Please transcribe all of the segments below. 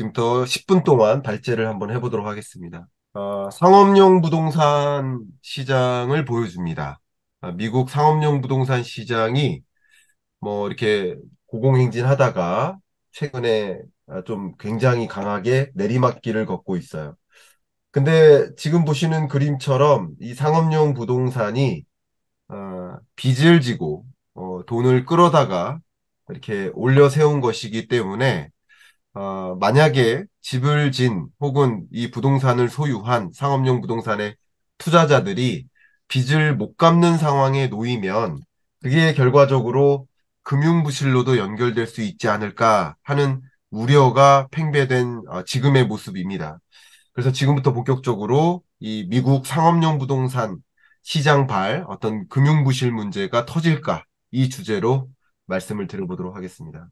지금부터 10분 동안 발제를 한번 해보도록 하겠습니다. 어, 상업용 부동산 시장을 보여줍니다. 어, 미국 상업용 부동산 시장이 뭐 이렇게 고공행진하다가 최근에 아, 좀 굉장히 강하게 내리막길을 걷고 있어요. 근데 지금 보시는 그림처럼 이 상업용 부동산이 어, 빚을 지고 어, 돈을 끌어다가 이렇게 올려 세운 것이기 때문에 어, 만약에 집을 진 혹은 이 부동산을 소유한 상업용 부동산의 투자자들이 빚을 못 갚는 상황에 놓이면 그게 결과적으로 금융 부실로도 연결될 수 있지 않을까 하는 우려가 팽배된 어, 지금의 모습입니다. 그래서 지금부터 본격적으로 이 미국 상업용 부동산 시장 발 어떤 금융 부실 문제가 터질까 이 주제로 말씀을 드려보도록 하겠습니다.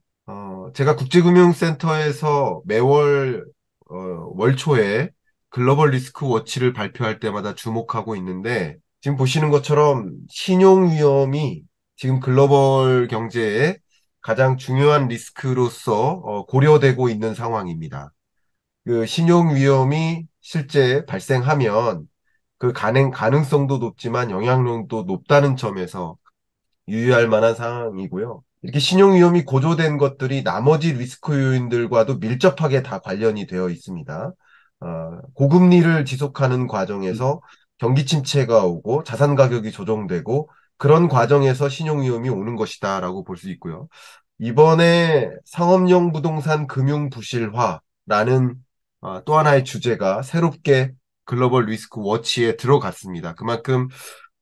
제가 국제금융센터에서 매월 어, 월초에 글로벌 리스크 워치를 발표할 때마다 주목하고 있는데 지금 보시는 것처럼 신용 위험이 지금 글로벌 경제에 가장 중요한 리스크로서 어, 고려되고 있는 상황입니다. 그 신용 위험이 실제 발생하면 그 가능, 가능성도 높지만 영향력도 높다는 점에서 유의할 만한 상황이고요. 이렇게 신용 위험이 고조된 것들이 나머지 리스크 요인들과도 밀접하게 다 관련이 되어 있습니다. 어, 고금리를 지속하는 과정에서 음. 경기 침체가 오고 자산 가격이 조정되고 그런 과정에서 신용 위험이 오는 것이다라고 볼 수 있고요. 이번에 상업용 부동산 금융 부실화라는 어, 또 하나의 주제가 새롭게 글로벌 리스크 워치에 들어갔습니다. 그만큼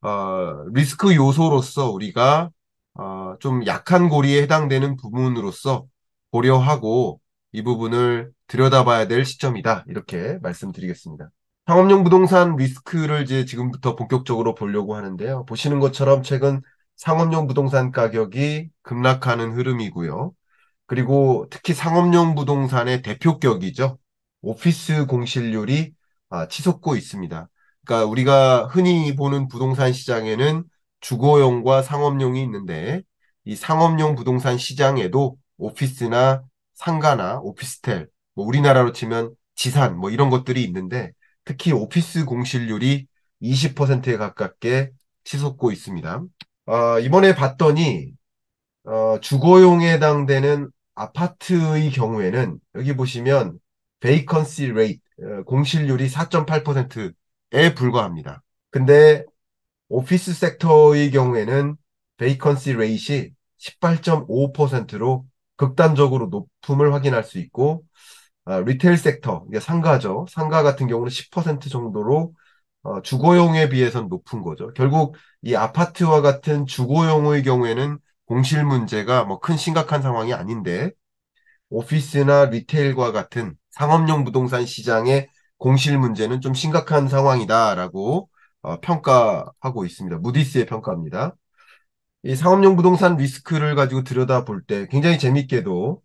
어, 리스크 요소로서 우리가 어, 좀 약한 고리에 해당되는 부분으로서 고려하고 이 부분을 들여다봐야 될 시점이다. 이렇게 말씀드리겠습니다. 상업용 부동산 리스크를 이제 지금부터 본격적으로 보려고 하는데요. 보시는 것처럼 최근 상업용 부동산 가격이 급락하는 흐름이고요. 그리고 특히 상업용 부동산의 대표격이죠. 오피스 공실률이 아, 치솟고 있습니다. 그러니까 우리가 흔히 보는 부동산 시장에는 주거용과 상업용이 있는데 이 상업용 부동산 시장에도 오피스나 상가나 오피스텔, 뭐 우리나라로 치면 지산 뭐 이런 것들이 있는데 특히 오피스 공실률이 20%에 가깝게 치솟고 있습니다. 어, 이번에 봤더니 어, 주거용에 해당되는 아파트의 경우에는 여기 보시면 베이컨시 레이트 어, 공실률이 4.8%에 불과합니다. 근데 오피스 섹터의 경우에는 베이컨시 레이시 18.5%로 극단적으로 높음을 확인할 수 있고 아, 리테일 섹터, 이게 상가죠. 상가 같은 경우는 10% 정도로 어, 주거용에 비해선 높은 거죠. 결국 이 아파트와 같은 주거용의 경우에는 공실 문제가 뭐 큰 심각한 상황이 아닌데 오피스나 리테일과 같은 상업용 부동산 시장의 공실 문제는 좀 심각한 상황이다라고 어, 평가하고 있습니다. 무디스의 평가입니다. 이 상업용 부동산 리스크를 가지고 들여다볼 때 굉장히 재밌게도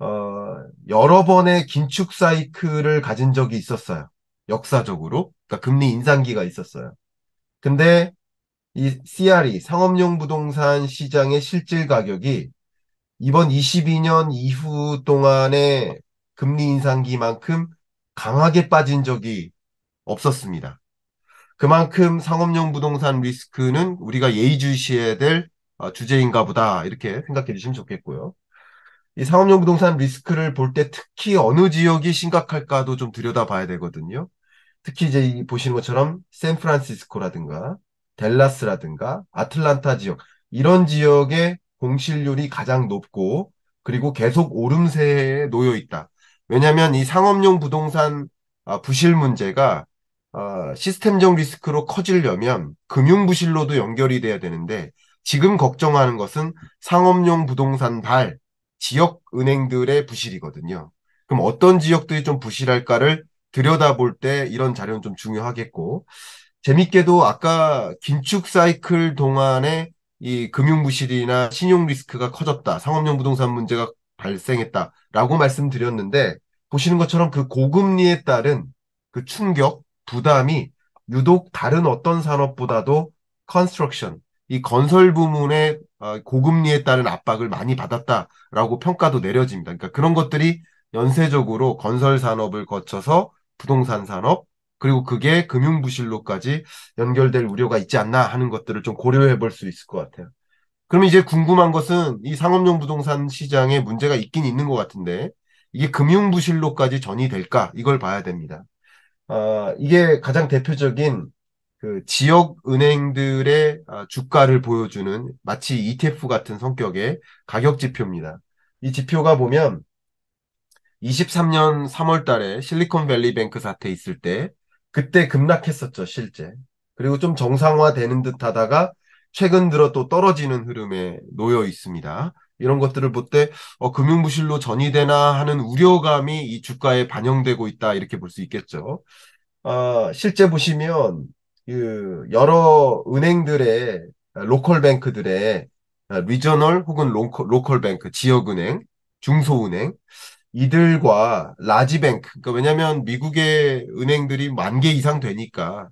어, 여러 번의 긴축 사이클을 가진 적이 있었어요. 역사적으로. 그러니까 금리 인상기가 있었어요. 근데 이 CRE 상업용 부동산 시장의 실질 가격이 이번 22년 이후 동안의 금리 인상기만큼 강하게 빠진 적이 없었습니다. 그만큼 상업용 부동산 리스크는 우리가 예의주시해야 될 어, 주제인가 보다 이렇게 생각해 주시면 좋겠고요. 이 상업용 부동산 리스크를 볼 때 특히 어느 지역이 심각할까도 좀 들여다봐야 되거든요. 특히 이제 보시는 것처럼 샌프란시스코라든가 델라스라든가 아틀란타 지역 이런 지역의 공실률이 가장 높고 그리고 계속 오름세에 놓여 있다. 왜냐하면 이 상업용 부동산 아, 부실 문제가 어, 시스템적 리스크로 커지려면 금융 부실로도 연결이 돼야 되는데 지금 걱정하는 것은 상업용 부동산 발 지역 은행들의 부실이거든요. 그럼 어떤 지역들이 좀 부실할까를 들여다볼 때 이런 자료는 좀 중요하겠고 재밌게도 아까 긴축 사이클 동안에 이 금융 부실이나 신용 리스크가 커졌다. 상업용 부동산 문제가 발생했다라고 말씀드렸는데 보시는 것처럼 그 고금리에 따른 그 충격 부담이 유독 다른 어떤 산업보다도 컨스트럭션, 이 건설 부문의 어, 고금리에 따른 압박을 많이 받았다라고 평가도 내려집니다. 그러니까 그런 것들이 연쇄적으로 건설 산업을 거쳐서 부동산 산업, 그리고 그게 금융 부실로까지 연결될 우려가 있지 않나 하는 것들을 좀 고려해 볼 수 있을 것 같아요. 그러면 이제 궁금한 것은 이 상업용 부동산 시장에 문제가 있긴 있는 것 같은데 이게 금융 부실로까지 전이 될까 이걸 봐야 됩니다. 아, 이게 가장 대표적인 그 지역 은행들의 아, 주가를 보여주는 마치 ETF 같은 성격의 가격 지표입니다. 이 지표가 보면 23년 3월 달에 실리콘밸리 뱅크 사태 있을 때 그때 급락했었죠, 실제. 그리고 좀 정상화되는 듯 하다가 최근 들어 또 떨어지는 흐름에 놓여 있습니다. 이런 것들을 볼때 어, 금융부실로 전이되나 하는 우려감이 이 주가에 반영되고 있다 이렇게 볼 수 있겠죠. 어, 실제 보시면 그 여러 은행들의 아, 로컬 뱅크들의 아, 리저널 혹은 로컬, 로컬 뱅크 지역은행, 중소은행 이들과 라지뱅크 그러니까 왜냐하면 미국의 은행들이 만 개 이상 되니까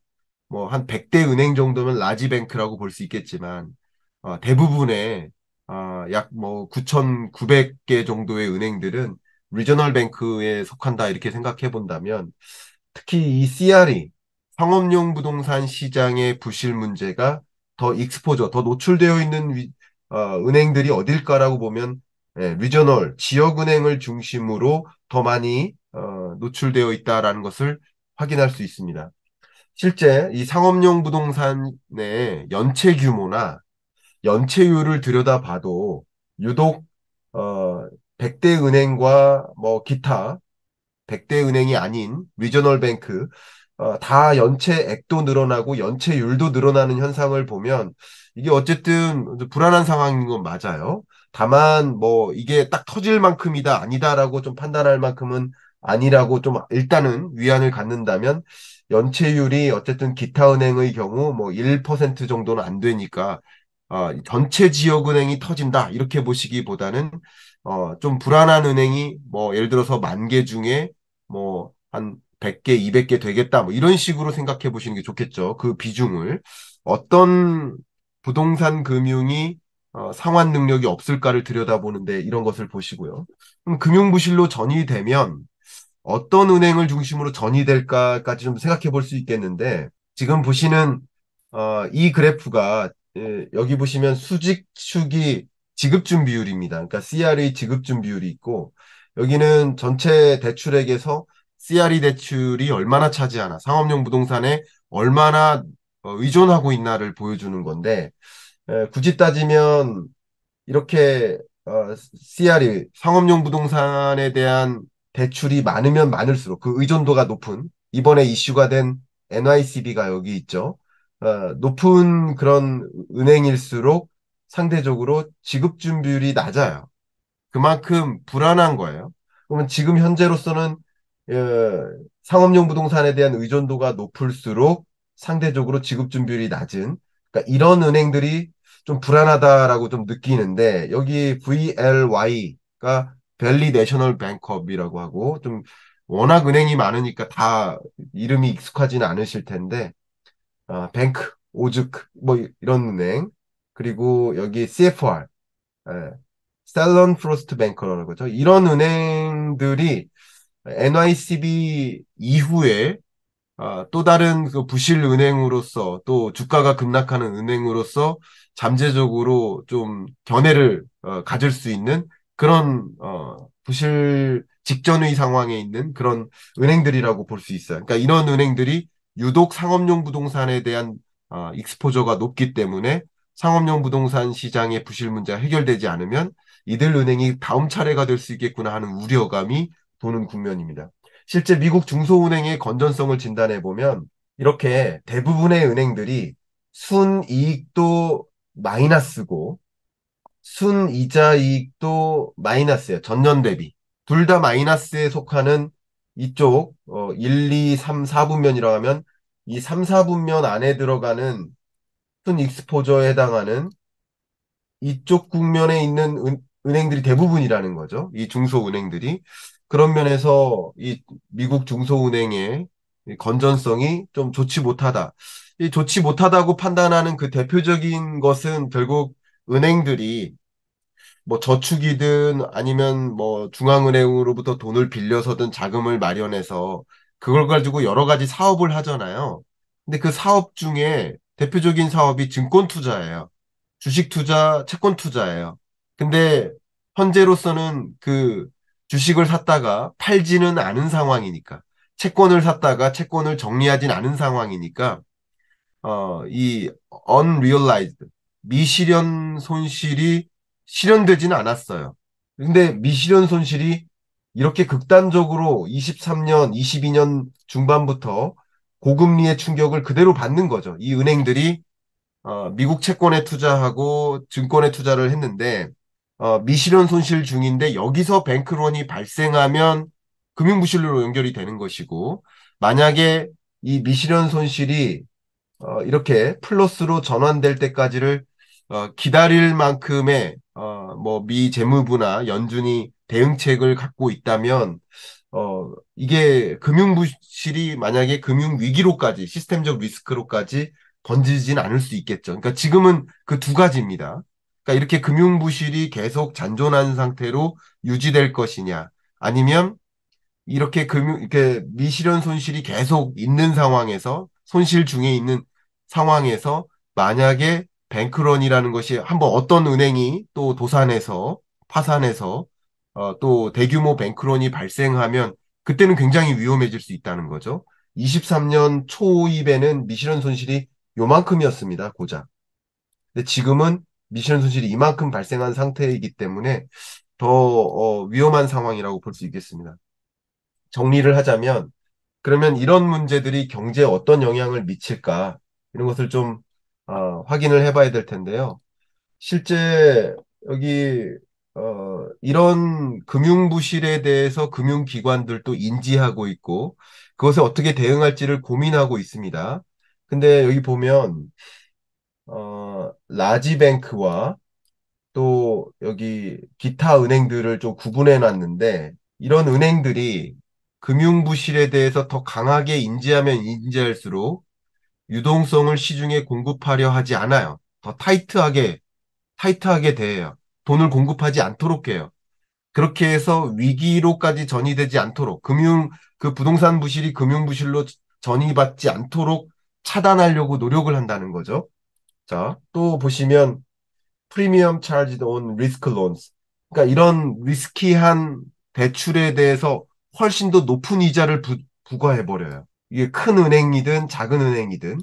뭐한 100대 은행 정도면 라지뱅크라고 볼 수 있겠지만 어, 대부분의 어, 약뭐 9,900개 정도의 은행들은 리저널 뱅크에 속한다 이렇게 생각해 본다면 특히 이 CR이 상업용 부동산 시장의 부실 문제가 더 익스포저, 더 노출되어 있는 위, 어, 은행들이 어딜까라고 보면 예, 리저널 지역은행을 중심으로 더 많이 어, 노출되어 있다라는 것을 확인할 수 있습니다. 실제 이 상업용 부동산의 연체 규모나 연체율을 들여다봐도 유독 어 100대 은행과 뭐 기타 100대 은행이 아닌 리저널 뱅크 어, 다 연체액도 늘어나고 연체율도 늘어나는 현상을 보면 이게 어쨌든 불안한 상황인 건 맞아요. 다만 뭐 이게 딱 터질 만큼이다 아니다라고 좀 판단할 만큼은 아니라고 좀 일단은 위안을 갖는다면 연체율이 어쨌든 기타은행의 경우 뭐 1% 정도는 안 되니까 어, 전체 지역은행이 터진다 이렇게 보시기보다는 어, 좀 불안한 은행이 뭐 예를 들어서 만 개 중에 뭐 한 100개, 200개 되겠다 뭐 이런 식으로 생각해 보시는 게 좋겠죠. 그 비중을 어떤 부동산 금융이 어, 상환 능력이 없을까를 들여다보는데 이런 것을 보시고요. 그럼 금융 부실로 전이되면 어떤 은행을 중심으로 전이될까까지 좀 생각해 볼 수 있겠는데 지금 보시는 어, 이 그래프가 예, 여기 보시면 수직 축이 지급준 비율입니다. 그러니까 CRE 지급준 비율이 있고 여기는 전체 대출액에서 CRE 대출이 얼마나 차지하나 상업용 부동산에 얼마나 어, 의존하고 있나를 보여주는 건데 예, 굳이 따지면 이렇게 어, CRE 상업용 부동산에 대한 대출이 많으면 많을수록 그 의존도가 높은 이번에 이슈가 된 NYCB가 여기 있죠. 어, 높은 그런 은행일수록 상대적으로 지급 준비율이 낮아요. 그만큼 불안한 거예요. 그러면 지금 현재로서는 어, 상업용 부동산에 대한 의존도가 높을수록 상대적으로 지급 준비율이 낮은 그러니까 이런 은행들이 좀 불안하다라고 좀 느끼는데 여기 VLY가 벨리 내셔널 뱅크업이라고 하고 좀 워낙 은행이 많으니까 다 이름이 익숙하지는 않으실 텐데 아, 뱅크, 오즈크 뭐 이런 은행 그리고 여기 CFR 예, 셀런 프로스트 뱅커라고 하죠. 이런 은행들이 NYCB 이후에 아, 또 다른 그 부실 은행으로서 또 주가가 급락하는 은행으로서 잠재적으로 좀 견해를 어, 가질 수 있는 그런 어 부실 직전의 상황에 있는 그런 은행들이라고 볼 수 있어요. 그러니까 이런 은행들이 유독 상업용 부동산에 대한 어, 익스포저가 높기 때문에 상업용 부동산 시장의 부실 문제가 해결되지 않으면 이들 은행이 다음 차례가 될 수 있겠구나 하는 우려감이 도는 국면입니다. 실제 미국 중소은행의 건전성을 진단해 보면 이렇게 대부분의 은행들이 순이익도 마이너스고 순이자 이익도 마이너스예요. 전년 대비. 둘 다 마이너스에 속하는 이쪽 어, 1, 2, 3, 4분면이라고 하면 이 3, 4분면 안에 들어가는 순 익스포저에 해당하는 이쪽 국면에 있는 은, 행들이 대부분이라는 거죠. 이 중소은행들이. 그런 면에서 이 미국 중소은행의 건전성이 좀 좋지 못하다. 이 좋지 못하다고 판단하는 그 대표적인 것은 결국 은행들이 뭐 저축이든 아니면 뭐 중앙은행으로부터 돈을 빌려서든 자금을 마련해서 그걸 가지고 여러 가지 사업을 하잖아요. 근데 그 사업 중에 대표적인 사업이 증권 투자예요. 주식 투자, 채권 투자예요. 근데 현재로서는 그 주식을 샀다가 팔지는 않은 상황이니까 채권을 샀다가 채권을 정리하진 않은 상황이니까 어, 이 unrealized 미실현 손실이 실현되지는 않았어요. 근데 미실현 손실이 이렇게 극단적으로 23년, 22년 중반부터 고금리의 충격을 그대로 받는 거죠. 이 은행들이 어, 미국 채권에 투자하고 증권에 투자를 했는데 어, 미실현 손실 중인데 여기서 뱅크론이 발생하면 금융부실로 연결이 되는 것이고 만약에 이 미실현 손실이 어, 이렇게 플러스로 전환될 때까지를 어, 기다릴 만큼의 어, 뭐미 재무부나 연준이 대응책을 갖고 있다면 어, 이게 금융부실이 만약에 금융위기로까지 시스템적 리스크로까지 번지진 않을 수 있겠죠. 그러니까 지금은 그 두 가지입니다. 그러니까 이렇게 금융부실이 계속 잔존한 상태로 유지될 것이냐 아니면 이렇게 금융, 이렇게 미실현 손실이 계속 있는 상황에서 손실 중에 있는 상황에서 만약에 뱅크론이라는 것이 한번 어떤 은행이 또 도산해서 파산해서 어, 또 대규모 뱅크론이 발생하면 그때는 굉장히 위험해질 수 있다는 거죠. 23년 초입에는 미실현 손실이 요만큼이었습니다. 고작. 근데 지금은 미실현 손실이 이만큼 발생한 상태이기 때문에 더 어, 위험한 상황이라고 볼 수 있겠습니다. 정리를 하자면 그러면 이런 문제들이 경제에 어떤 영향을 미칠까 이런 것을 좀 어, 확인을 해봐야 될 텐데요. 실제 여기 어, 이런 금융 부실에 대해서 금융기관들도 인지하고 있고 그것에 어떻게 대응할지를 고민하고 있습니다. 근데 여기 보면 어, 라지뱅크와 또 여기 기타 은행들을 좀 구분해 놨는데 이런 은행들이 금융 부실에 대해서 더 강하게 인지하면 인지할수록 유동성을 시중에 공급하려 하지 않아요. 더 타이트하게 타이트하게 대해요. 돈을 공급하지 않도록 해요. 그렇게 해서 위기로까지 전이되지 않도록 금융 그 부동산 부실이 금융 부실로 전이받지 않도록 차단하려고 노력을 한다는 거죠. 자, 또 보시면 프리미엄 차지 a r 리스크 론스. 그러니까 이런 리스키한 대출에 대해서 훨씬 더 높은 이자를 부, 부과해 버려요. 이게 큰 은행이든 작은 은행이든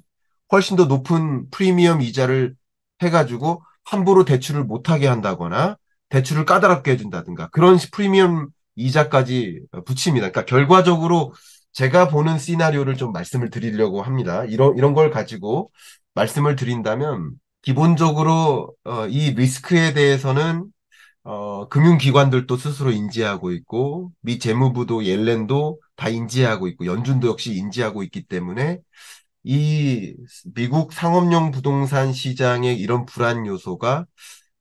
훨씬 더 높은 프리미엄 이자를 해가지고 함부로 대출을 못하게 한다거나 대출을 까다롭게 해준다든가 그런 프리미엄 이자까지 붙입니다. 그러니까 결과적으로 제가 보는 시나리오를 좀 말씀을 드리려고 합니다. 이런 이런 걸 가지고 말씀을 드린다면 기본적으로 어, 이 리스크에 대해서는 어, 금융기관들도 스스로 인지하고 있고 미 재무부도 옐렌도 다 인지하고 있고 연준도 역시 인지하고 있기 때문에 이 미국 상업용 부동산 시장의 이런 불안 요소가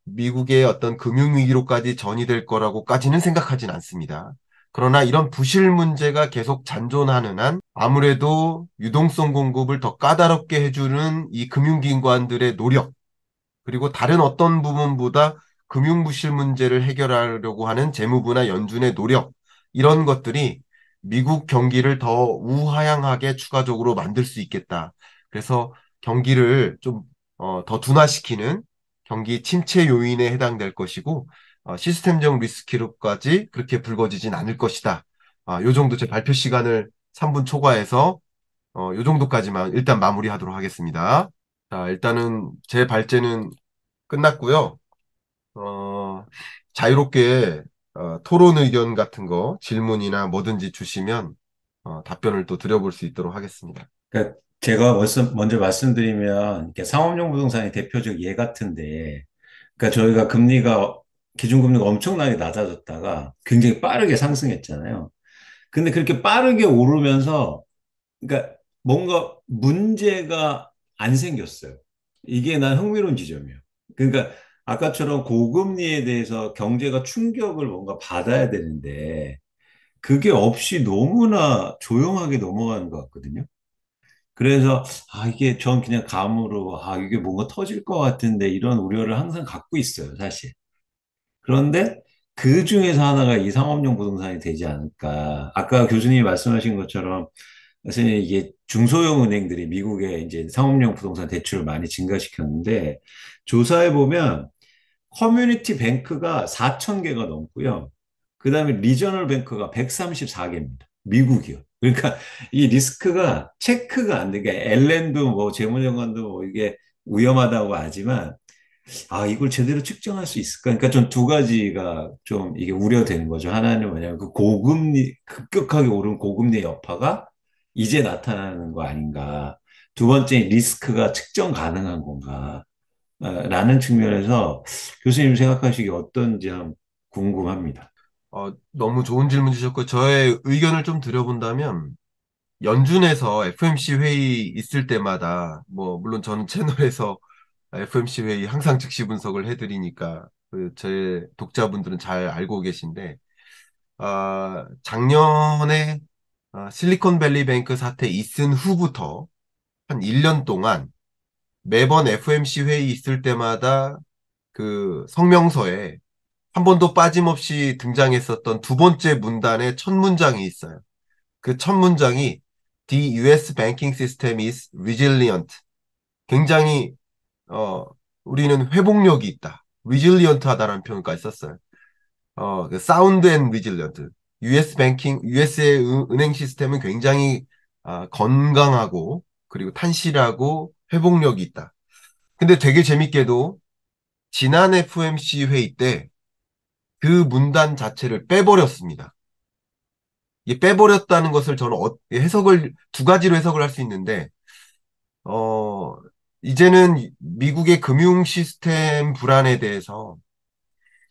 미국의 어떤 금융위기로까지 전이될 거라고까지는 생각하진 않습니다. 그러나 이런 부실 문제가 계속 잔존하는 한 아무래도 유동성 공급을 더 까다롭게 해주는 이 금융기관들의 노력 그리고 다른 어떤 부분보다 금융부실 문제를 해결하려고 하는 재무부나 연준의 노력, 이런 것들이 미국 경기를 더 우하향하게 추가적으로 만들 수 있겠다. 그래서 경기를 좀, 어, 더 둔화시키는 경기 침체 요인에 해당될 것이고, 어, 시스템적 리스키로까지 그렇게 불거지진 않을 것이다. 아, 요 정도 제 발표 시간을 3분 초과해서, 어, 요 정도까지만 일단 마무리하도록 하겠습니다. 자, 일단은 제 발제는 끝났고요. 어, 자유롭게 어, 토론 의견 같은 거 질문이나 뭐든지 주시면 어, 답변을 또 드려볼 수 있도록 하겠습니다. 그러니까 제가 먼저 말씀드리면 상업용 부동산이 대표적 예 같은데, 그러니까 저희가 금리가 기준금리가 엄청나게 낮아졌다가 굉장히 빠르게 상승했잖아요. 근데 그렇게 빠르게 오르면서, 그러니까 뭔가 문제가 안 생겼어요. 이게 난 흥미로운 지점이에요. 그러니까 아까처럼 고금리에 대해서 경제가 충격을 뭔가 받아야 되는데 그게 없이 너무나 조용하게 넘어가는 것 같거든요. 그래서 아 이게 전 그냥 감으로 아 이게 뭔가 터질 것 같은데 이런 우려를 항상 갖고 있어요 사실. 그런데 그 중에서 하나가 이 상업용 부동산이 되지 않을까. 아까 교수님이 말씀하신 것처럼 선생님 이게 중소형 은행들이 미국에 이제 상업용 부동산 대출을 많이 증가시켰는데 조사해 보면 커뮤니티 뱅크가 4천 개가 넘고요. 그 다음에 리저널 뱅크가 134개입니다. 미국이요. 그러니까 이 리스크가 체크가 안되게 그러니까 엘렌도 뭐 재무정관도 뭐 이게 위험하다고 하지만 아 이걸 제대로 측정할 수 있을까? 그러니까 좀 두 가지가 좀 이게 우려되는 거죠. 하나는 뭐냐면 그 고금리 급격하게 오른 고금리 여파가 이제 나타나는 거 아닌가? 두 번째 리스크가 측정 가능한 건가? 아, 라는 측면에서 교수님 생각하시기 어떤지 궁금합니다. 어, 너무 좋은 질문 주셨고 저의 의견을 좀 드려본다면 연준에서 FMC 회의 있을 때마다 뭐 물론 저는 채널에서 FMC 회의 항상 즉시 분석을 해드리니까 그 제 독자분들은 잘 알고 계신데 아, 작년에 아, 실리콘밸리 뱅크 사태 있은 후부터 한 1년 동안 매번 FMC 회의 있을 때마다 그 성명서에 한 번도 빠짐없이 등장했었던 두 번째 문단의 첫 문장이 있어요. 그 첫 문장이 The US banking system is resilient. 굉장히 어 우리는 회복력이 있다. resilient 하다라는 표현까지 썼어요. 어, 그 사운드 앤 리질런트. US banking US의 은행 시스템은 굉장히 아, 건강하고 그리고 탄실하고 회복력이 있다. 근데 되게 재밌게도 지난 FMC 회의 때 그 문단 자체를 빼버렸습니다. 이 빼버렸다는 것을 저는 어, 해석을 두 가지로 해석을 할 수 있는데 어 이제는 미국의 금융 시스템 불안에 대해서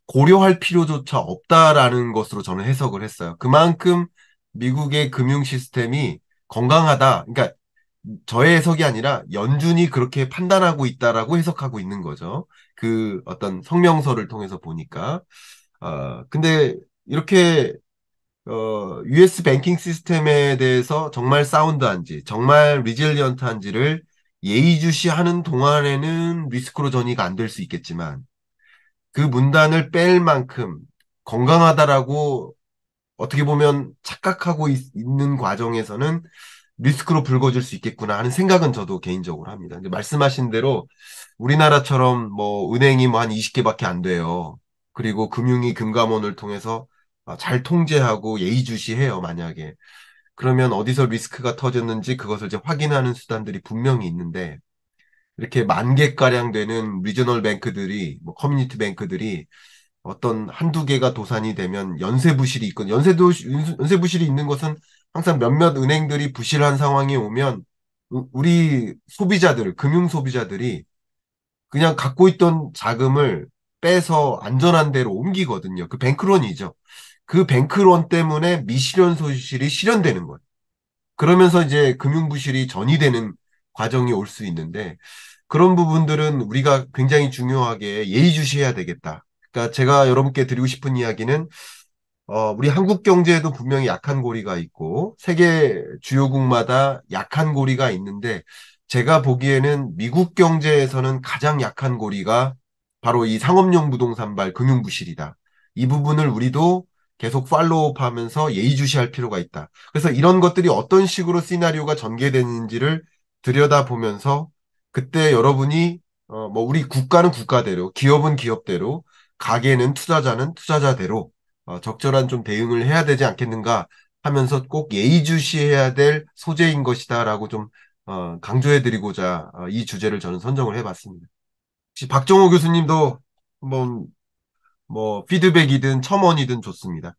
고려할 필요조차 없다라는 것으로 저는 해석을 했어요. 그만큼 미국의 금융 시스템이 건강하다. 그러니까 저의 해석이 아니라 연준이 그렇게 판단하고 있다라고 해석하고 있는 거죠. 그 어떤 성명서를 통해서 보니까. 어, 근데 이렇게 어, US 뱅킹 시스템에 대해서 정말 사운드한지, 정말 리질리언트한지를 예의주시하는 동안에는 리스크로 전이가 안 될 수 있겠지만 그 문단을 뺄 만큼 건강하다라고 어떻게 보면 착각하고 있, 는 과정에서는 리스크로 불거질 수 있겠구나 하는 생각은 저도 개인적으로 합니다. 이제 말씀하신 대로 우리나라처럼 뭐 은행이 뭐한 20개밖에 안 돼요. 그리고 금융위 금감원을 통해서 아, 잘 통제하고 예의주시해요, 만약에. 그러면 어디서 리스크가 터졌는지 그것을 이제 확인하는 수단들이 분명히 있는데 이렇게 만 개가량 되는 리저널 뱅크들이 뭐 커뮤니티 뱅크들이 어떤 한두 개가 도산이 되면 연쇄 부실이 있건 연쇄도 연쇄 부실이 있는 것은 항상 몇몇 은행들이 부실한 상황이 오면 우리 소비자들, 금융 소비자들이 그냥 갖고 있던 자금을 빼서 안전한 데로 옮기거든요. 그 뱅크론이죠. 그 뱅크론 때문에 미실현 소실이 실현되는 거예요. 그러면서 이제 금융 부실이 전이되는 과정이 올 수 있는데 그런 부분들은 우리가 굉장히 중요하게 예의주시해야 되겠다. 그러니까 제가 여러분께 드리고 싶은 이야기는 어, 우리 한국 경제에도 분명히 약한 고리가 있고 세계 주요국마다 약한 고리가 있는데 제가 보기에는 미국 경제에서는 가장 약한 고리가 바로 이 상업용 부동산발 금융 부실이다. 이 부분을 우리도 계속 팔로우하면서 예의주시할 필요가 있다. 그래서 이런 것들이 어떤 식으로 시나리오가 전개되는지를 들여다보면서 그때 여러분이 어 뭐 우리 국가는 국가대로, 기업은 기업대로, 가게는 투자자는 투자자대로 어, 적절한 좀 대응을 해야 되지 않겠는가 하면서 꼭 예의주시해야 될 소재인 것이다라고 좀 어, 강조해드리고자 어, 이 주제를 저는 선정을 해봤습니다. 혹시 박정호 교수님도 한번 뭐 피드백이든 첨언이든 좋습니다.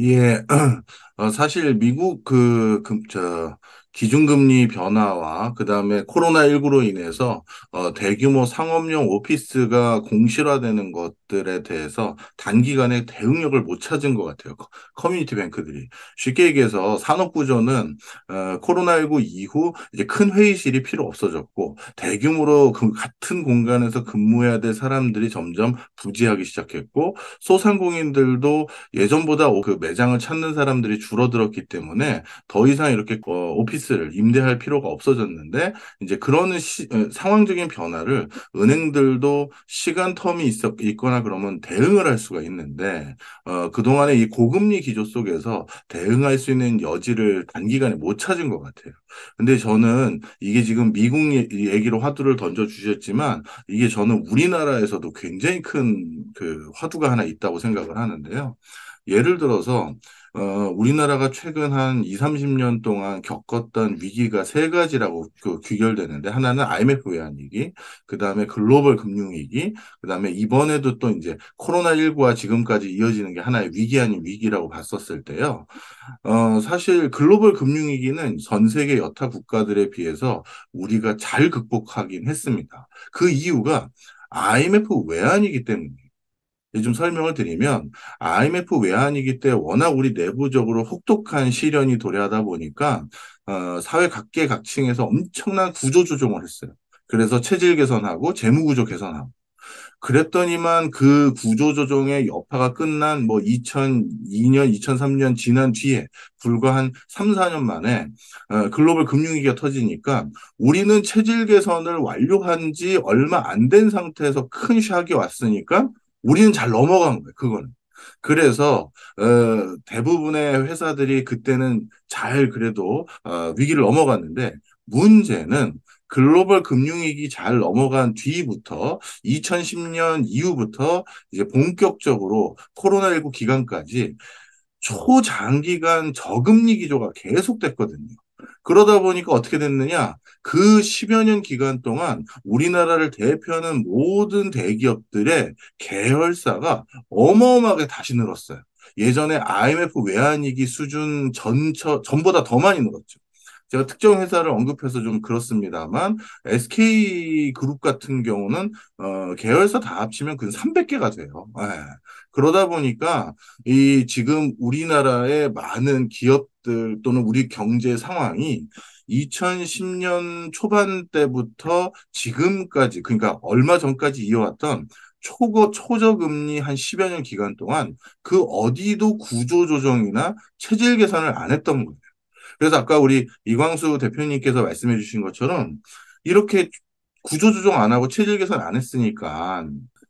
예, 어, 사실 미국 그, 금, 저, 기준금리 변화와 그 다음에 코로나19로 인해서 어, 대규모 상업용 오피스가 공실화되는 것 것들에 대해서 단기간에 대응력을 못 찾은 것 같아요. 커뮤니티 뱅크들이. 쉽게 얘기해서 산업 구조는 어, 코로나19 이후 이제 큰 회의실이 필요 없어졌고 대규모로 그 같은 공간에서 근무해야 될 사람들이 점점 부재하기 시작했고 소상공인들도 예전보다 그 매장을 찾는 사람들이 줄어들었기 때문에 더 이상 이렇게 어, 오피스를 임대할 필요가 없어졌는데 이제 그런 시, 어, 상황적인 변화를 은행들도 시간 텀이 있었, 있거나 있나 그러면 대응을 할 수가 있는데 어, 그동안의 이 고금리 기조 속에서 대응할 수 있는 여지를 단기간에 못 찾은 것 같아요. 근데 저는 이게 지금 미국 얘기로 화두를 던져 주셨지만 이게 저는 우리나라에서도 굉장히 큰 그 화두가 하나 있다고 생각을 하는데요. 예를 들어서 어, 우리나라가 최근 한 2, 30년 동안 겪었던 위기가 세 가지라고 그 귀결되는데 하나는 IMF 외환 위기, 그다음에 글로벌 금융 위기, 그다음에 이번에도 또 이제 코로나19와 지금까지 이어지는 게 하나의 위기 아닌 위기라고 봤었을 때요. 어, 사실 글로벌 금융 위기는 전 세계 여타 국가들에 비해서 우리가 잘 극복하긴 했습니다. 그 이유가 IMF 외환이기 때문이에요. 좀 설명을 드리면 IMF 외환위기 때 워낙 우리 내부적으로 혹독한 시련이 도래하다 보니까 어, 사회 각계각층에서 엄청난 구조 조정을 했어요. 그래서 체질 개선하고 재무 구조 개선하고 그랬더니만 그 구조 조정의 여파가 끝난 뭐 2002년, 2003년 지난 뒤에 불과 한 3, 4년 만에 어, 글로벌 금융위기가 터지니까 우리는 체질 개선을 완료한 지 얼마 안 된 상태에서 큰 샥이 왔으니까 우리는 잘 넘어간 거예요. 그거는. 그래서 어, 대부분의 회사들이 그때는 잘 그래도 어, 위기를 넘어갔는데 문제는 글로벌 금융위기 잘 넘어간 뒤부터 2010년 이후부터 이제 본격적으로 코로나19 기간까지 초장기간 저금리 기조가 계속됐거든요. 그러다 보니까 어떻게 됐느냐? 그 10여 년 기간 동안 우리나라를 대표하는 모든 대기업들의 계열사가 어마어마하게 다시 늘었어요. 예전에 IMF 외환위기 수준 전처, 전보다 더 많이 늘었죠. 제가 특정 회사를 언급해서 좀 그렇습니다만 SK 그룹 같은 경우는 어, 계열사 다 합치면 그 300개가 돼요. 예. 그러다 보니까 이 지금 우리나라의 많은 기업들 또는 우리 경제 상황이 2010년 초반 때부터 지금까지 그러니까 얼마 전까지 이어왔던 초거 초저금리 한 10여 년 기간 동안 그 어디도 구조 조정이나 체질 개선을 안 했던 거예요. 그래서 아까 우리 이광수 대표님께서 말씀해 주신 것처럼 이렇게 구조 조정 안 하고 체질 개선 안 했으니까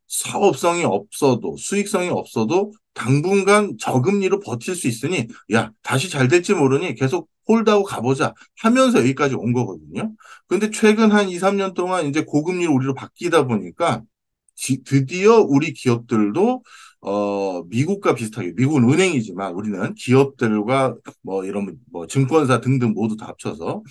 사업성이 없어도 수익성이 없어도 당분간 저금리로 버틸 수 있으니 야 다시 잘 될지 모르니 계속 홀드하고 가보자 하면서 여기까지 온 거거든요. 근데 최근 한 2, 3년 동안 이제 고금리로 우리로 바뀌다 보니까 지, 드디어 우리 기업들도 어, 미국과 비슷하게, 미국은 은행이지만 우리는 기업들과 뭐 이런 뭐 증권사 등등 모두 다 합쳐서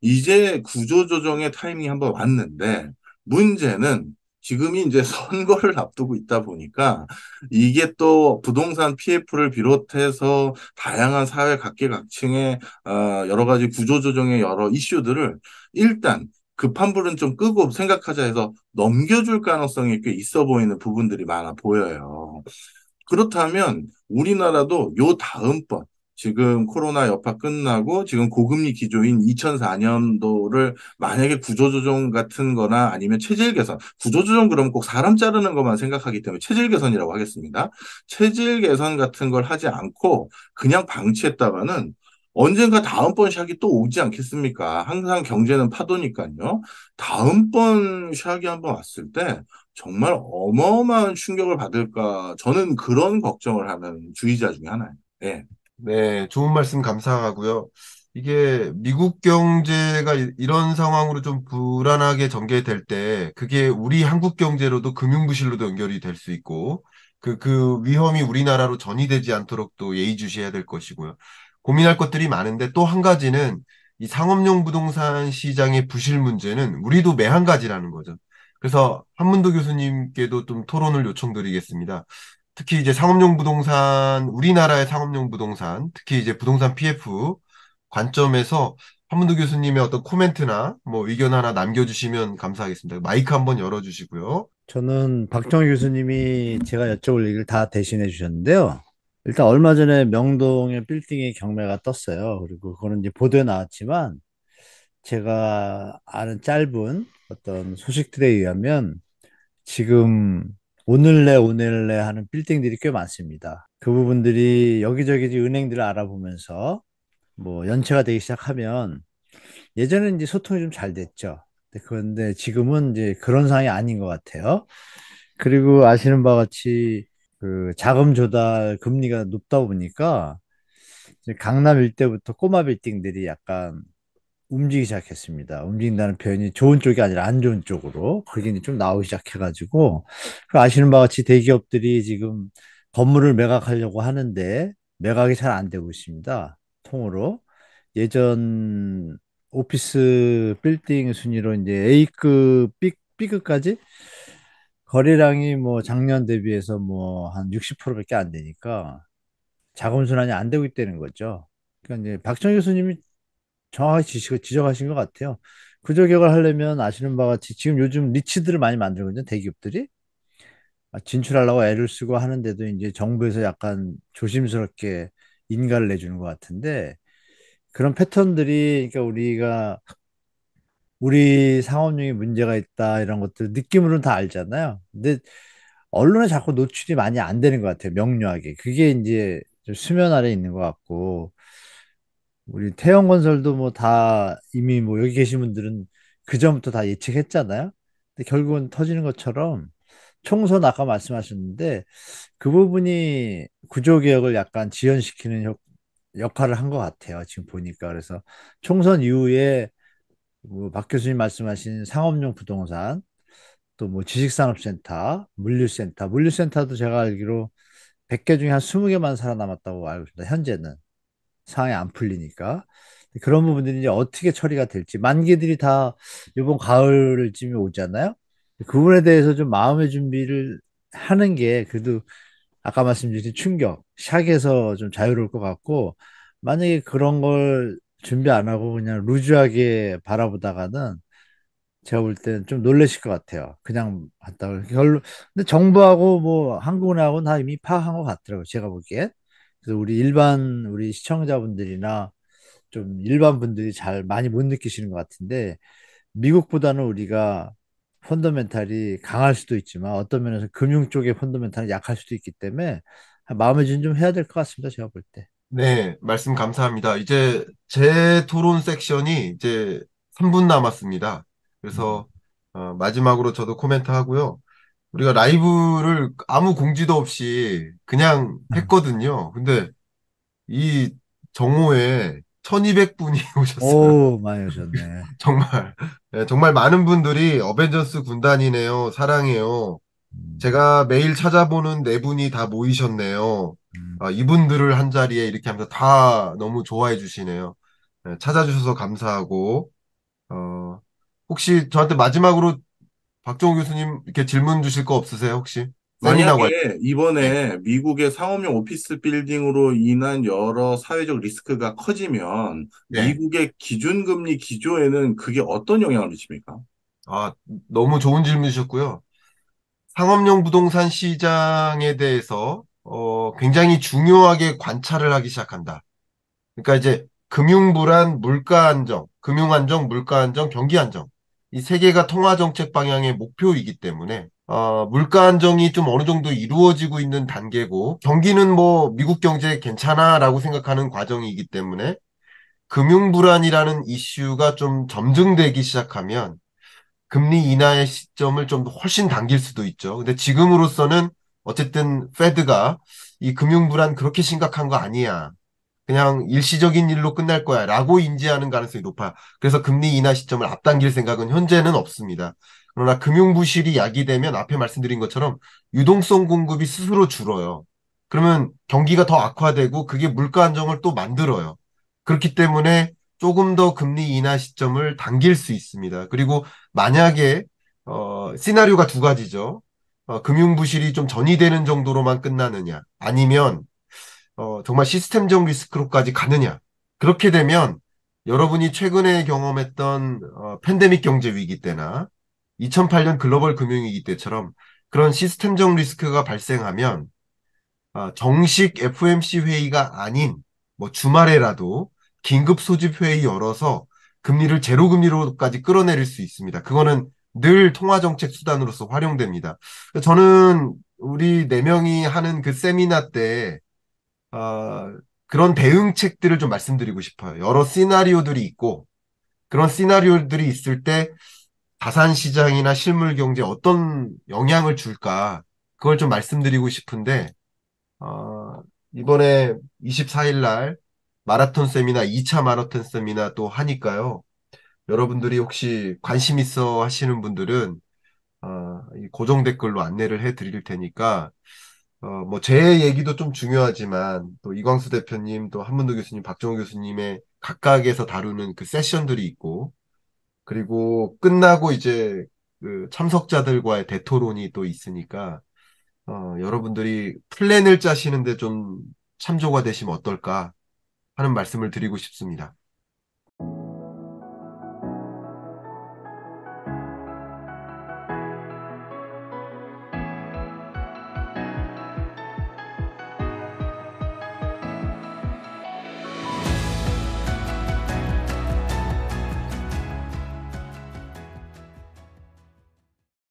이제 구조조정의 타이밍이 한번 왔는데 문제는 지금이 이제 선거를 앞두고 있다 보니까 이게 또 부동산 PF를 비롯해서 다양한 사회 각계각층의 어, 여러 가지 구조조정의 여러 이슈들을 일단 급한 불은 좀 끄고 생각하자 해서 넘겨줄 가능성이 꽤 있어 보이는 부분들이 많아 보여요. 그렇다면 우리나라도 요 다음번 지금 코로나 여파 끝나고 지금 고금리 기조인 2004년도를 만약에 구조조정 같은 거나 아니면 체질 개선, 구조조정 그러면 꼭 사람 자르는 것만 생각하기 때문에 체질 개선이라고 하겠습니다. 체질 개선 같은 걸 하지 않고 그냥 방치했다가는 언젠가 다음번 샥이 또 오지 않겠습니까? 항상 경제는 파도니까요. 다음번 샥이 한번 왔을 때 정말 어마어마한 충격을 받을까 저는 그런 걱정을 하는 주의자 중에 하나예요. 네. 네, 좋은 말씀 감사하고요. 이게 미국 경제가 이런 상황으로 좀 불안하게 전개될 때 그게 우리 한국 경제로도 금융 부실로도 연결이 될 수 있고 그, 그 위험이 우리나라로 전이되지 않도록 또 예의주시해야 될 것이고요. 고민할 것들이 많은데 또 한 가지는 이 상업용 부동산 시장의 부실 문제는 우리도 매 한 가지라는 거죠. 그래서 한문도 교수님께도 좀 토론을 요청드리겠습니다. 특히 이제 상업용 부동산, 우리나라의 상업용 부동산, 특히 이제 부동산 PF 관점에서 한문도 교수님의 어떤 코멘트나 뭐 의견 하나 남겨주시면 감사하겠습니다. 마이크 한번 열어주시고요. 저는 박정희 교수님이 제가 여쭤볼 얘기를 다 대신해 주셨는데요. 일단 얼마 전에 명동의 빌딩의 경매가 떴어요. 그리고 그거는 이제 보도에 나왔지만 제가 아는 짧은 어떤 소식들에 의하면 지금 오늘내 오늘내 하는 빌딩들이 꽤 많습니다. 그 부분들이 여기저기 은행들을 알아보면서 뭐 연체가 되기 시작하면 예전에는 이제 소통이 좀 잘 됐죠. 그런데 지금은 이제 그런 상황이 아닌 것 같아요. 그리고 아시는 바와 같이 그 자금 조달 금리가 높다 보니까 강남 일대부터 꼬마 빌딩들이 약간 움직이기 시작했습니다. 움직인다는 표현이 좋은 쪽이 아니라 안 좋은 쪽으로 그게 이제 좀 나오기 시작해가지고 그 아시는 바와 같이 대기업들이 지금 건물을 매각하려고 하는데 매각이 잘 안 되고 있습니다. 통으로 예전 오피스 빌딩 순위로 이제 A급, B, B급까지 거래량이 뭐 작년 대비해서 뭐 한 60%밖에 안 되니까 자금 순환이 안 되고 있다는 거죠. 그러니까 이제 박정 희 교수님이 정확하게 지적하신것 같아요. 구조 개혁을 하려면 아시는 바와 같이 지금 요즘 리치들을 많이 만들거든요. 대기업들이. 아, 진출하려고 애를 쓰고 하는데도 이제 정부에서 약간 조심스럽게 인가를 내주는 것 같은데 그런 패턴들이 그러니까 우리가 우리 상업용이 문제가 있다 이런 것들 느낌으로는 다 알잖아요. 근데 언론에 자꾸 노출이 많이 안 되는 것 같아요. 명료하게. 그게 이제 수면 아래 있는 것 같고 우리 태형건설도뭐 다 이미 뭐 여기 계신 분들은 그 전부터 다 예측했잖아요. 근데 결국은 터지는 것처럼 총선 아까 말씀하셨는데 그 부분이 구조 개혁을 약간 지연시키는 역, 역할을 한 것 같아요. 지금 보니까 그래서 총선 이후에 뭐박 교수님 말씀하신 상업용 부동산 또 뭐 지식산업센터, 물류센터, 물류센터도 제가 알기로 100개 중에 한 20개만 살아남았다고 알고 있습니다. 현재는. 상황이 안 풀리니까 그런 부분들이 이제 어떻게 처리가 될지 만기들이 다 이번 가을쯤에 오잖아요. 그 부분에 대해서 좀 마음의 준비를 하는 게 그래도 아까 말씀드린 충격 샥에서 좀 자유로울 것 같고 만약에 그런 걸 준비 안 하고 그냥 루즈하게 바라보다가는 제가 볼 때는 좀 놀라실 것 같아요. 그냥 봤다가 결론. 근데 정부하고 뭐 한국은하고 는다 이미 파악한 것 같더라고요. 제가 보기엔. 그래서 우리 일반 우리 시청자분들이나 좀 일반 분들이 잘 많이 못 느끼시는 것 같은데 미국보다는 우리가 펀더멘탈이 강할 수도 있지만 어떤 면에서 금융 쪽의 펀더멘탈이 약할 수도 있기 때문에 마음의 준좀 해야 될 것 같습니다. 제가 볼 때. 네, 말씀 감사합니다. 이제 제 토론 섹션이 이제 3분 남았습니다. 그래서 음. 어, 마지막으로 저도 코멘트 하고요. 우리가 라이브를 아무 공지도 없이 그냥 음. 했거든요. 근데 이 정오에 1200분이 오셨어요. 오, 많이 오셨네. 정말, 예, 정말 많은 분들이 어벤져스 군단이네요. 사랑해요. 음. 제가 매일 찾아보는 네 분이 다 모이셨네요. 음. 아, 이분들을 한 자리에 이렇게 하면서 다 너무 좋아해 주시네요. 예, 찾아주셔서 감사하고, 어, 혹시 저한테 마지막으로 박종우 교수님 이렇게 질문 주실 거 없으세요 혹시? 세미나고 만약에 예, 이번에 네. 미국의 상업용 오피스 빌딩으로 인한 여러 사회적 리스크가 커지면 네. 미국의 기준금리 기조에는 그게 어떤 영향을 미칩니까? 아 너무 좋은 질문이셨고요. 상업용 부동산 시장에 대해서 어, 굉장히 중요하게 관찰을 하기 시작한다. 그러니까 이제 금융 불안, 물가 안정, 금융 안정, 물가 안정, 경기 안정. 이세 개가 통화 정책 방향의 목표이기 때문에 어, 물가 안정이 좀 어느 정도 이루어지고 있는 단계고 경기는 뭐 미국 경제 괜찮아라고 생각하는 과정이기 때문에 금융 불안이라는 이슈가 좀 점증되기 시작하면 금리 인하의 시점을 좀 훨씬 당길 수도 있죠. 근데 지금으로서는 어쨌든 페드가 이 금융 불안 그렇게 심각한 거 아니야. 그냥 일시적인 일로 끝날 거야 라고 인지하는 가능성이 높아 그래서 금리 인하 시점을 앞당길 생각은 현재는 없습니다. 그러나 금융부실이 야기되면 앞에 말씀드린 것처럼 유동성 공급이 스스로 줄어요. 그러면 경기가 더 악화되고 그게 물가 안정을 또 만들어요. 그렇기 때문에 조금 더 금리 인하 시점을 당길 수 있습니다. 그리고 만약에 어 시나리오가 두 가지죠. 어, 금융 부실이 좀 전이되는 정도로만 끝나느냐 아니면 어, 정말 시스템적 리스크로까지 가느냐. 그렇게 되면 여러분이 최근에 경험했던 어, 팬데믹 경제 위기 때나 2008년 글로벌 금융위기 때처럼 그런 시스템적 리스크가 발생하면 어, 정식 FMC 회의가 아닌 뭐 주말에라도 긴급 소집 회의 열어서 금리를 제로 금리로까지 끌어내릴 수 있습니다. 그거는 늘 통화 정책 수단으로서 활용됩니다. 저는 우리 네 명이 하는 그 세미나 때 아, 그런 대응책들을 좀 말씀드리고 싶어요. 여러 시나리오들이 있고 그런 시나리오들이 있을 때 자산 시장이나 실물 경제에 어떤 영향을 줄까 그걸 좀 말씀드리고 싶은데 어, 이번에 24일 날 마라톤 세미나 2차 마라톤 세미나 또 하니까요. 여러분들이 혹시 관심 있어 하시는 분들은 어, 고정 댓글로 안내를 해 드릴 테니까 어, 뭐 제 얘기도 좀 중요하지만 또 이광수 대표님, 또 한문도 교수님, 박종호 교수님의 각각에서 다루는 그 세션들이 있고 그리고 끝나고 이제 그 참석자들과의 대토론이 또 있으니까 어, 여러분들이 플랜을 짜시는데 좀 참조가 되시면 어떨까 하는 말씀을 드리고 싶습니다.